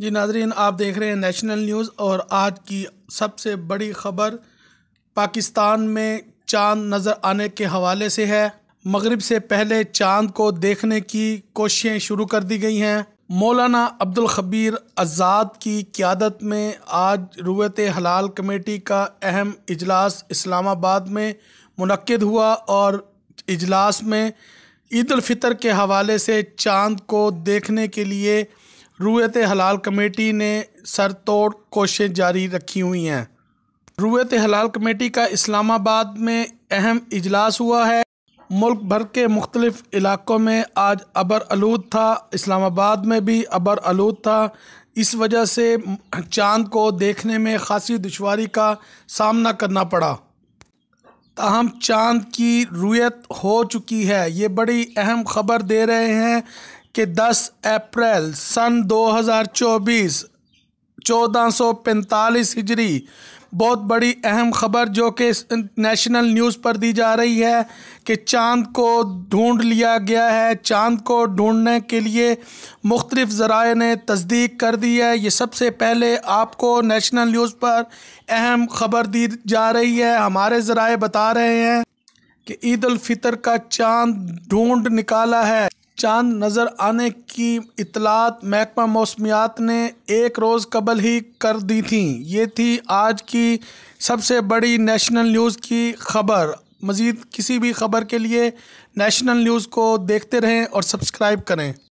जी नाजरीन आप देख रहे हैं नेशनल न्यूज़ और आज की सबसे बड़ी खबर पाकिस्तान में चांद नज़र आने के हवाले से है मगरब से पहले चांद को देखने की कोशिशें शुरू कर दी गई हैं मौलाना अब्दुल खबीर आज़ाद की क़्यादत में आज रुवत हलाल कमेटी का अहम इजलास इस्लामाबाद में मनद हुआ और इजलास में ईदालफितर के हवाले से चांद को देखने के लिए रूयत हलाल कमेटी ने सर तोड़ कोशें जारी रखी हुई हैं रूयत हलाल कमेटी का इस्लामाबाद में अहम इजलास हुआ है मुल्क भर के मुख्तलिफ इलाक़ों में आज अबर आलूद था इस्लामाबाद में भी अबर आलूद था इस वजह से चांद को देखने में खासी दुशारी का सामना करना पड़ा ताहम चांद की रुयत हो चुकी है ये बड़ी अहम खबर दे रहे हैं कि 10 अप्रैल सन 2024 1445 हिजरी बहुत बड़ी अहम खबर जो कि नेशनल न्यूज़ पर दी जा रही है कि चांद को ढूंढ लिया गया है चांद को ढूंढने के लिए मुख्तलिफ़ ज़राए ने तस्दीक कर दी है ये सबसे पहले आपको नेशनल न्यूज़ पर अहम खबर दी जा रही है हमारे जरा बता रहे हैं कि ईद फितर का चांद ढूंढ निकाला है चांद नज़र आने की इतलात महकमा मौसमियात ने एक रोज़ कबल ही कर दी थी ये थी आज की सबसे बड़ी नेशनल न्यूज़ की खबर मज़ीद किसी भी खबर के लिए नेशनल न्यूज़ को देखते रहें और सब्सक्राइब करें